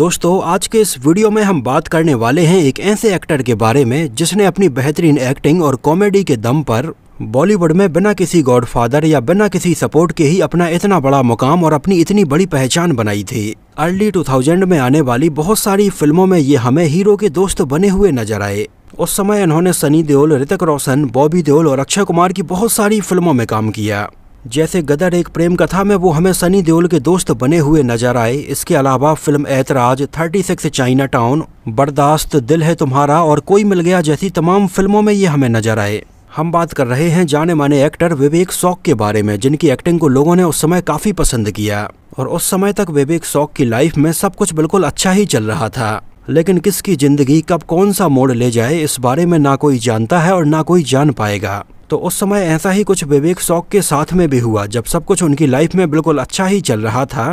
दोस्तों आज के इस वीडियो में हम बात करने वाले हैं एक ऐसे एक्टर के बारे में जिसने अपनी बेहतरीन एक्टिंग और कॉमेडी के दम पर बॉलीवुड में बिना किसी गॉडफादर या बिना किसी सपोर्ट के ही अपना इतना बड़ा मुकाम और अपनी इतनी बड़ी पहचान बनाई थी अर्ली 2000 में आने वाली बहुत सारी फिल्मों में ये हमें हीरो के दोस्त बने हुए नजर आए उस समय इन्होंने सनी देओल ऋतिक रोशन बॉबी देओल और अक्षय कुमार की बहुत सारी फिल्मों में काम किया जैसे गदर एक प्रेम कथा में वो हमें सनी देओल के दोस्त बने हुए नजर आए इसके अलावा फिल्म ऐतराज थर्टी सिक्स चाइना टाउन बर्दाश्त दिल है तुम्हारा और कोई मिल गया जैसी तमाम फिल्मों में ये हमें नजर आए हम बात कर रहे हैं जाने माने एक्टर विवेक सौक के बारे में जिनकी एक्टिंग को लोगों ने उस समय काफ़ी पसंद किया और उस समय तक विवेक सौक की लाइफ में सब कुछ बिल्कुल अच्छा ही चल रहा था लेकिन किसकी ज़िंदगी कब कौन सा मोड़ ले जाए इस बारे में ना कोई जानता है और ना कोई जान पाएगा तो उस समय ऐसा ही कुछ विवेक शौक के साथ में भी हुआ जब सब कुछ उनकी लाइफ में बिल्कुल अच्छा ही चल रहा था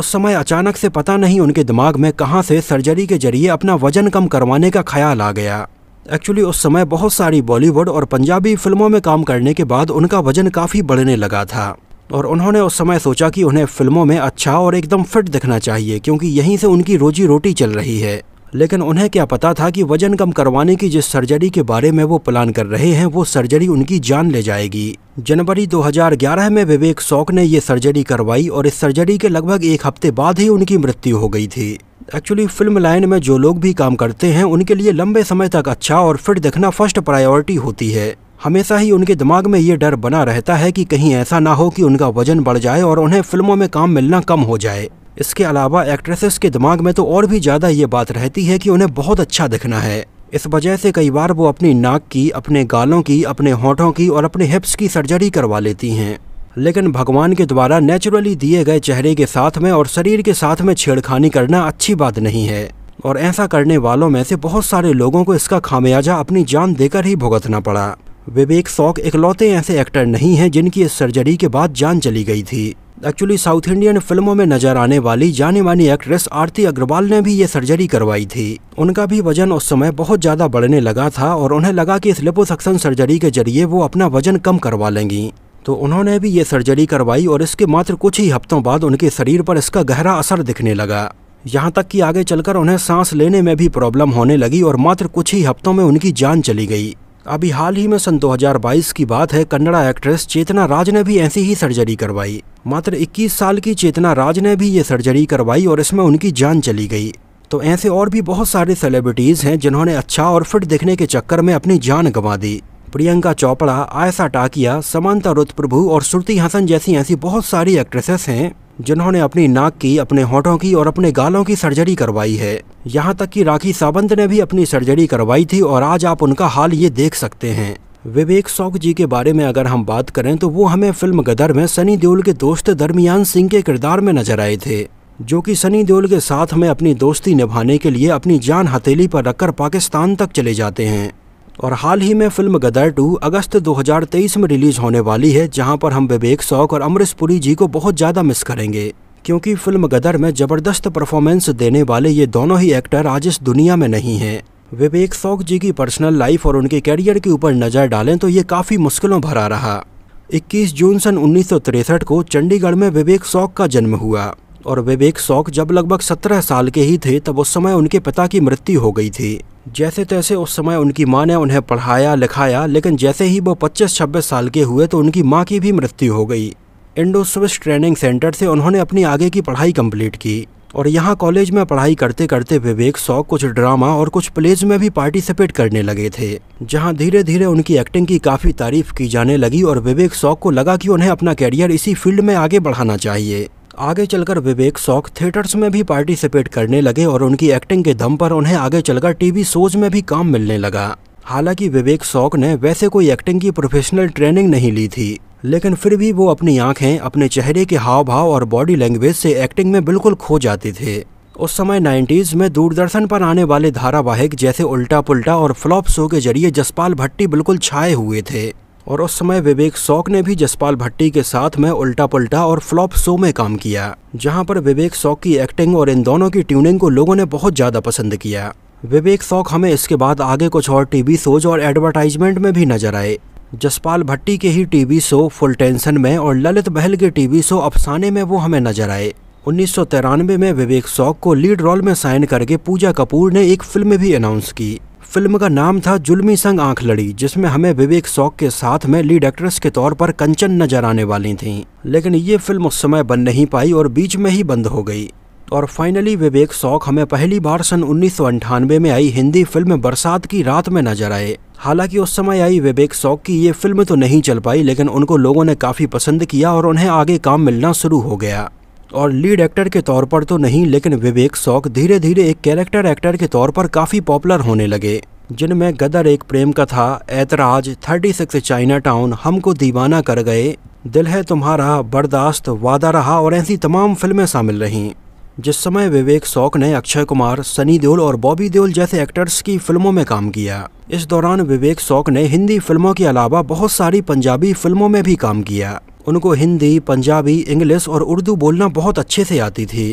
उस समय अचानक से पता नहीं उनके दिमाग में कहाँ से सर्जरी के जरिए अपना वजन कम करवाने का ख्याल आ गया एक्चुअली उस समय बहुत सारी बॉलीवुड और पंजाबी फिल्मों में काम करने के बाद उनका वजन काफ़ी बढ़ने लगा था और उन्होंने उस समय सोचा कि उन्हें फिल्मों में अच्छा और एकदम फिट दिखना चाहिए क्योंकि यहीं से उनकी रोजी रोटी चल रही है लेकिन उन्हें क्या पता था कि वजन कम करवाने की जिस सर्जरी के बारे में वो प्लान कर रहे हैं वो सर्जरी उनकी जान ले जाएगी जनवरी 2011 में विवेक सौक ने ये सर्जरी करवाई और इस सर्जरी के लगभग एक हफ्ते बाद ही उनकी मृत्यु हो गई थी एक्चुअली फिल्म लाइन में जो लोग भी काम करते हैं उनके लिए लंबे समय तक अच्छा और फिट दिखना फर्स्ट प्रायोरिटी होती है हमेशा ही उनके दिमाग में ये डर बना रहता है कि कहीं ऐसा ना हो कि उनका वजन बढ़ जाए और उन्हें फिल्मों में काम मिलना कम हो जाए इसके अलावा एक्ट्रेसेस के दिमाग में तो और भी ज़्यादा ये बात रहती है कि उन्हें बहुत अच्छा दिखना है इस वजह से कई बार वो अपनी नाक की अपने गालों की अपने होठों की और अपने हिप्स की सर्जरी करवा लेती हैं लेकिन भगवान के द्वारा नेचुरली दिए गए चेहरे के साथ में और शरीर के साथ में छेड़खानी करना अच्छी बात नहीं है और ऐसा करने वालों में से बहुत सारे लोगों को इसका खामियाजा अपनी जान देकर ही भुगतना पड़ा विवेक सौक इकलौते ऐसे एक्टर नहीं हैं जिनकी इस सर्जरी के बाद जान चली गई थी एक्चुअली साउथ इंडियन फिल्मों में नजर आने वाली जानी मानी एक्ट्रेस आरती अग्रवाल ने भी ये सर्जरी करवाई थी उनका भी वजन उस समय बहुत ज़्यादा बढ़ने लगा था और उन्हें लगा कि इस लिपोसक्शन सर्जरी के जरिए वो अपना वजन कम करवा लेंगी तो उन्होंने भी ये सर्जरी करवाई और इसके मात्र कुछ ही हफ्तों बाद उनके शरीर पर इसका गहरा असर दिखने लगा यहाँ तक कि आगे चलकर उन्हें सांस लेने में भी प्रॉब्लम होने लगी और मात्र कुछ ही हफ्तों में उनकी जान चली गई अभी हाल ही में सन 2022 की बात है कन्नड़ा एक्ट्रेस चेतना राज ने भी ऐसी ही सर्जरी करवाई मात्र 21 साल की चेतना राज ने भी ये सर्जरी करवाई और इसमें उनकी जान चली गई तो ऐसे और भी बहुत सारे सेलिब्रिटीज़ हैं जिन्होंने अच्छा और फिट दिखने के चक्कर में अपनी जान गंवा दी प्रियंका चोपड़ा आयसा टाकिया समानता रुत प्रभु और श्रुति हसन जैसी ऐसी बहुत सारी एक्ट्रेसेस हैं जिन्होंने अपनी नाक की अपने होठों की और अपने गालों की सर्जरी करवाई है यहाँ तक कि राखी सावंत ने भी अपनी सर्जरी करवाई थी और आज आप उनका हाल ये देख सकते हैं विवेक सौक जी के बारे में अगर हम बात करें तो वो हमें फिल्म गदर में सनी देओल के दोस्त दरमियान सिंह के किरदार में नजर आए थे जो कि सनी देओल के साथ में अपनी दोस्ती निभाने के लिए अपनी जान हथेली पर रखकर पाकिस्तान तक चले जाते हैं और हाल ही में फिल्म गदर टू अगस्त 2023 में रिलीज होने वाली है जहां पर हम विवेक सौक और अमरीश पुरी जी को बहुत ज़्यादा मिस करेंगे क्योंकि फिल्म गदर में ज़बरदस्त परफॉर्मेंस देने वाले ये दोनों ही एक्टर आज इस दुनिया में नहीं हैं विवेक सौक जी की पर्सनल लाइफ और उनके कैरियर के ऊपर नज़र डालें तो ये काफ़ी मुश्किलों भरा रहा 21 जून सन उन्नीस को चंडीगढ़ में विवेक सौक का जन्म हुआ और विवेक सौक जब लगभग 17 साल के ही थे तब उस समय उनके पिता की मृत्यु हो गई थी जैसे तैसे उस समय उनकी माँ ने उन्हें पढ़ाया लिखाया लेकिन जैसे ही वो 25-26 साल के हुए तो उनकी माँ की भी मृत्यु हो गई इंडो स्विस ट्रेनिंग सेंटर से उन्होंने अपनी आगे की पढ़ाई कंप्लीट की और यहाँ कॉलेज में पढ़ाई करते करते विवेक सौ कुछ ड्रामा और कुछ प्लेज में भी पार्टिसिपेट करने लगे थे जहाँ धीरे धीरे उनकी एक्टिंग की काफ़ी तारीफ की जाने लगी और विवेक सौ को लगा कि उन्हें अपना कैरियर इसी फील्ड में आगे बढ़ाना चाहिए आगे चलकर विवेक शौक थिएटर्स में भी पार्टिसिपेट करने लगे और उनकी एक्टिंग के दम पर उन्हें आगे चलकर टीवी शोज में भी काम मिलने लगा हालांकि विवेक शौक ने वैसे कोई एक्टिंग की प्रोफेशनल ट्रेनिंग नहीं ली थी लेकिन फिर भी वो अपनी आंखें अपने चेहरे के हाव भाव और बॉडी लैंग्वेज से एक्टिंग में बिल्कुल खो जाते थे उस समय 90s में दूरदर्शन पर आने वाले धारावाहिक जैसे उल्टा पुल्टा और फ्लॉप शो के जरिए जसपाल भट्टी बिल्कुल छाए हुए थे और उस समय विवेक सौक ने भी जसपाल भट्टी के साथ में उल्टा पुल्टा और फ्लॉप शो में काम किया जहां पर विवेक सौक की एक्टिंग और इन दोनों की ट्यूनिंग को लोगों ने बहुत ज़्यादा पसंद किया विवेक सौक हमें इसके बाद आगे कुछ और टीवी शोज और एडवर्टाइजमेंट में भी नजर आए जसपाल भट्टी के ही टीवी शो फुल टेंशन में और ललित बहल के टीवी शो अफसाने में वो हमें नजर आए उन्नीस में विवेक सौक को लीड रोल में साइन करके पूजा कपूर ने एक फिल्म भी अनाउंस की फिल्म का नाम था जुलमी संग आंख लड़ी जिसमें हमें विवेक सौक के साथ में लीड एक्ट्रेस के तौर पर कंचन नजर आने वाली थीं लेकिन ये फिल्म उस समय बन नहीं पाई और बीच में ही बंद हो गई और फाइनली विवेक सौक हमें पहली बार सन उन्नीस में आई हिंदी फिल्म बरसात की रात में नजर आए हालांकि उस समय आई विवेक सौक की ये फिल्म तो नहीं चल पाई लेकिन उनको लोगों ने काफ़ी पसंद किया और उन्हें आगे काम मिलना शुरू हो गया और लीड एक्टर के तौर पर तो नहीं लेकिन विवेक शौक धीरे धीरे एक कैरेक्टर एक्टर के तौर पर काफ़ी पॉपुलर होने लगे जिनमें गदर एक प्रेम कथा ऐतराज थर्टी सिक्स चाइना टाउन हमको दीवाना कर गए दिल है तुम्हारा बर्दाश्त वादा रहा और ऐसी तमाम फिल्में शामिल रहीं जिस समय विवेक शौक ने अक्षय कुमार सनी देओल और बॉबी देओल जैसे एक्टर्स की फिल्मों में काम किया इस दौरान विवेक शौक ने हिंदी फिल्मों के अलावा बहुत सारी पंजाबी फिल्मों में भी काम किया उनको हिंदी पंजाबी इंग्लिश और उर्दू बोलना बहुत अच्छे से आती थी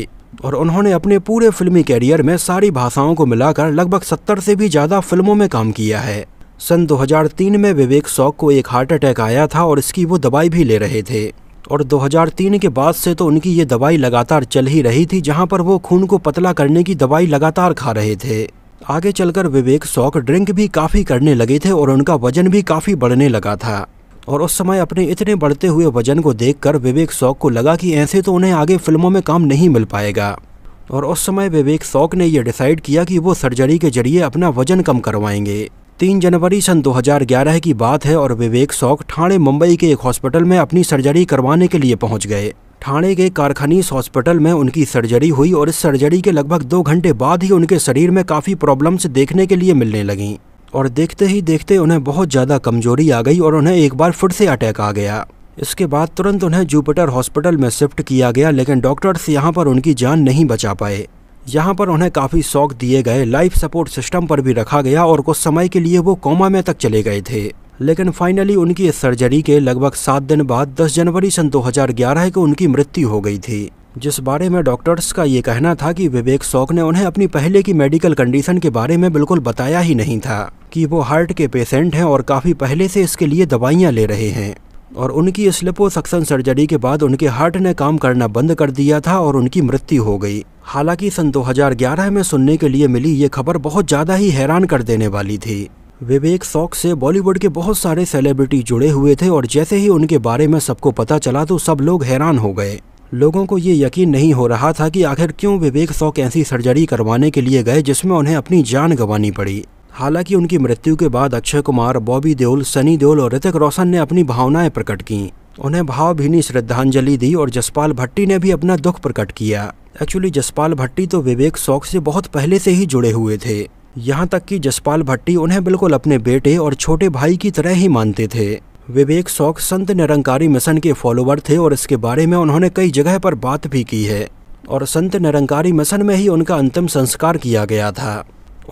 और उन्होंने अपने पूरे फिल्मी कैरियर में सारी भाषाओं को मिलाकर लगभग सत्तर से भी ज़्यादा फिल्मों में काम किया है सन 2003 में विवेक शौक को एक हार्ट अटैक आया था और इसकी वो दवाई भी ले रहे थे और 2003 के बाद से तो उनकी ये दवाई लगातार चल ही रही थी जहाँ पर वो खून को पतला करने की दवाई लगातार खा रहे थे आगे चलकर विवेक शौक ड्रिंक भी काफ़ी करने लगे थे और उनका वजन भी काफ़ी बढ़ने लगा था और उस समय अपने इतने बढ़ते हुए वजन को देखकर विवेक शौक को लगा कि ऐसे तो उन्हें आगे फिल्मों में काम नहीं मिल पाएगा और उस समय विवेक शौक ने यह डिसाइड किया कि वो सर्जरी के जरिए अपना वजन कम करवाएंगे तीन जनवरी सन 2011 की बात है और विवेक शौक ठाणे मुंबई के एक हॉस्पिटल में अपनी सर्जरी करवाने के लिए पहुंच गए ठाणे के कारखानीस हॉस्पिटल में उनकी सर्जरी हुई और इस सर्जरी के लगभग दो घंटे बाद ही उनके शरीर में काफ़ी प्रॉब्लम्स देखने के लिए मिलने लगीं और देखते ही देखते उन्हें बहुत ज़्यादा कमजोरी आ गई और उन्हें एक बार फिर से अटैक आ गया इसके बाद तुरंत उन्हें जुपिटर हॉस्पिटल में शिफ्ट किया गया लेकिन डॉक्टर्स यहाँ पर उनकी जान नहीं बचा पाए यहाँ पर उन्हें काफ़ी शौक दिए गए लाइफ सपोर्ट सिस्टम पर भी रखा गया और कुछ समय के लिए वो कोमा में तक चले गए थे लेकिन फाइनली उनकी इस सर्जरी के लगभग सात दिन बाद 10 जनवरी सन 2011 को उनकी मृत्यु हो गई थी जिस बारे में डॉक्टर्स का ये कहना था कि विवेक शौक ने उन्हें अपनी पहले की मेडिकल कंडीशन के बारे में बिल्कुल बताया ही नहीं था कि वो हार्ट के पेशेंट हैं और काफ़ी पहले से इसके लिए दवाइयाँ ले रहे हैं और उनकी इस लिपोसक्सन सर्जरी के बाद उनके हार्ट ने काम करना बंद कर दिया था और उनकी मृत्यु हो गई हालांकि सन 2011 में सुनने के लिए मिली ये खबर बहुत ज़्यादा ही हैरान कर देने वाली थी विवेक शौक से बॉलीवुड के बहुत सारे सेलिब्रिटी जुड़े हुए थे और जैसे ही उनके बारे में सबको पता चला तो सब लोग हैरान हो गए लोगों को ये यकीन नहीं हो रहा था कि आखिर क्यों विवेक शौक ऐसी सर्जरी करवाने के लिए गए जिसमें उन्हें अपनी जान गंवानी पड़ी हालांकि उनकी मृत्यु के बाद अक्षय कुमार बॉबी देओल सनी देओल और ऋतिक रोशन ने अपनी भावनाएं प्रकट की उन्हें भावभीनी श्रद्धांजलि दी और जसपाल भट्टी ने भी अपना दुख प्रकट किया एक्चुअली जसपाल भट्टी तो विवेक शौक से बहुत पहले से ही जुड़े हुए थे यहाँ तक कि जसपाल भट्टी उन्हें बिल्कुल अपने बेटे और छोटे भाई की तरह ही मानते थे विवेक शौक संत निरंकारी मिशन के फॉलोवर थे और इसके बारे में उन्होंने कई जगह पर बात भी की है और संत निरंकारी मिशन में ही उनका अंतिम संस्कार किया गया था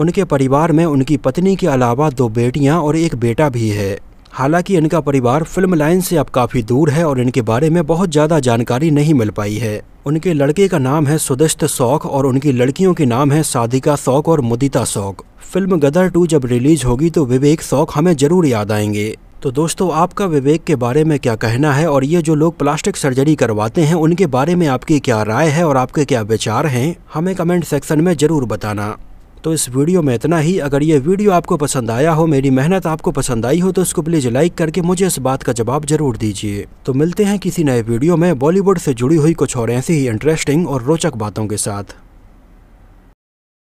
उनके परिवार में उनकी पत्नी के अलावा दो बेटियां और एक बेटा भी है हालांकि इनका परिवार फिल्म लाइन से अब काफ़ी दूर है और इनके बारे में बहुत ज़्यादा जानकारी नहीं मिल पाई है उनके लड़के का नाम है सुदस्त सौख और उनकी लड़कियों के नाम है साधिका सौख और मुदिता सौख फिल्म गदर टू जब रिलीज होगी तो विवेक सौख हमें ज़रूर याद आएंगे तो दोस्तों आपका विवेक के बारे में क्या कहना है और ये जो लोग प्लास्टिक सर्जरी करवाते हैं उनके बारे में आपकी क्या राय है और आपके क्या विचार हैं हमें कमेंट सेक्शन में ज़रूर बताना तो इस वीडियो में इतना ही अगर ये वीडियो आपको पसंद आया हो मेरी मेहनत आपको पसंद आई हो तो उसको प्लीज़ लाइक करके मुझे इस बात का जवाब जरूर दीजिए तो मिलते हैं किसी नए वीडियो में बॉलीवुड से जुड़ी हुई कुछ और ऐसी ही इंटरेस्टिंग और रोचक बातों के साथ